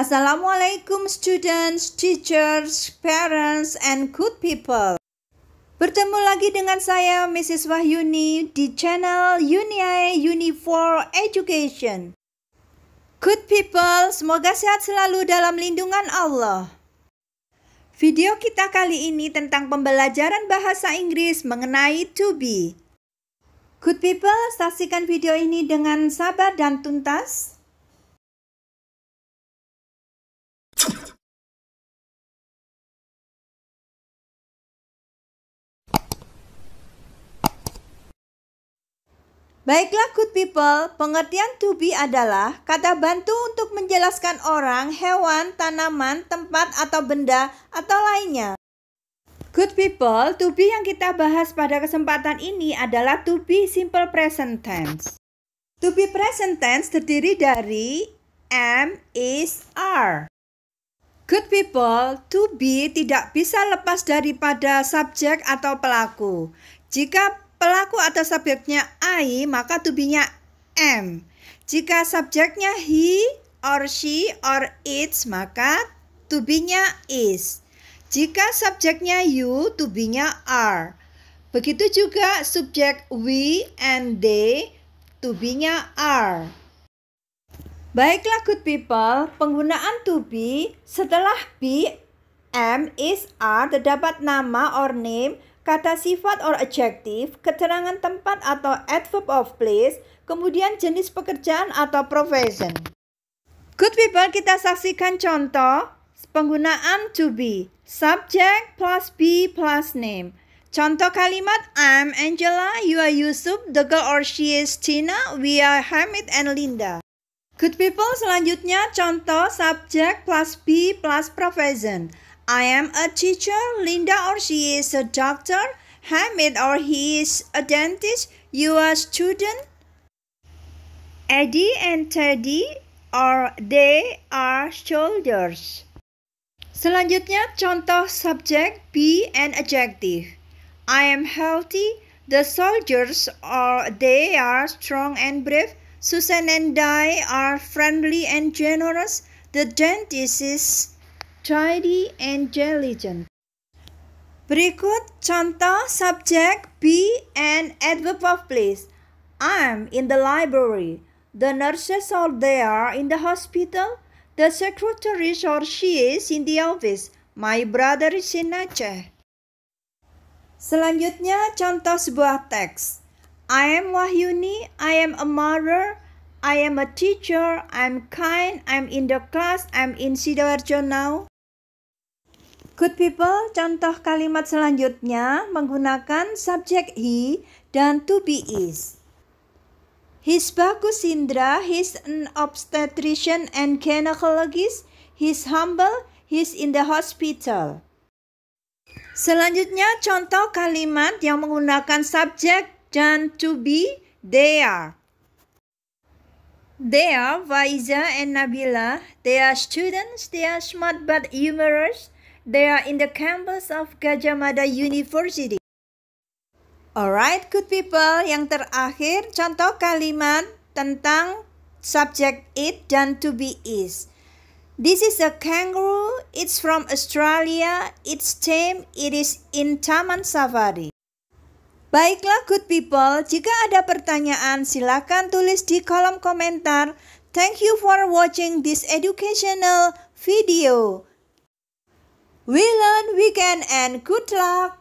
Assalamualaikum students, teachers, parents, and good people. Bertemu lagi dengan saya Mrs. Wahyuni di channel Uniai Uni for Education. Good people, semoga sehat selalu dalam lindungan Allah. Video kita kali ini tentang pembelajaran bahasa Inggris mengenai to be. Good people, saksikan video ini dengan sabar dan tuntas Baiklah good people, pengertian to be adalah kata bantu untuk menjelaskan orang, hewan, tanaman, tempat atau benda atau lainnya. Good people, to be yang kita bahas pada kesempatan ini adalah to be simple present tense. To be present tense terdiri dari am, is, are. Good people, to be tidak bisa lepas daripada subjek atau pelaku. Jika pelaku atau subjeknya I, maka to be-nya am. Jika subjeknya he or she or its, maka to be-nya is. Jika subjeknya you, to be-nya are. Begitu juga subjek we and they, to be-nya are. Baiklah good people, penggunaan to be setelah be, am, is, are terdapat nama or name kata sifat or adjective, keterangan tempat atau adverb of place, kemudian jenis pekerjaan atau profession. Good people kita saksikan contoh penggunaan to be, subject plus be plus name. Contoh kalimat I'm Angela, you are Yusuf, the girl or she is Tina, we are Hamid and Linda. Good people selanjutnya contoh subjek plus be plus profession. I am a teacher, Linda or she is a doctor, Hamid or he is a dentist, you are a student. Eddie and Teddy or they are soldiers. Selanjutnya contoh subjek be and adjective. I am healthy, the soldiers or they are strong and brave, Susan and Di are friendly and generous. The dentist is tidy and diligent. Berikut contoh subjek be and adverb of place. I'm in the library. The nurses are there in the hospital. The secretary or she is in the office. My brother is in Aceh. Selanjutnya contoh sebuah teks. I am Wahyuni, I am a mother, I am a teacher, I'm kind, I'm in the class, I'm in Sidoarjo now. Good people, contoh kalimat selanjutnya menggunakan subjek he dan to be is. His bagus Indra, he's an obstetrician and gynecologist, he's humble, he's in the hospital. Selanjutnya contoh kalimat yang menggunakan subjek tend to be there. There, Vaiza and Nabila. They are students. They are smart but humorous. They are in the campus of Gajah Mada University. Alright, good people. Yang terakhir, contoh kalimat tentang subject it dan to be is. This is a kangaroo. It's from Australia. It's tame. It is in Taman Safari. Baiklah good people, jika ada pertanyaan silakan tulis di kolom komentar. Thank you for watching this educational video. We learn, we can, and good luck!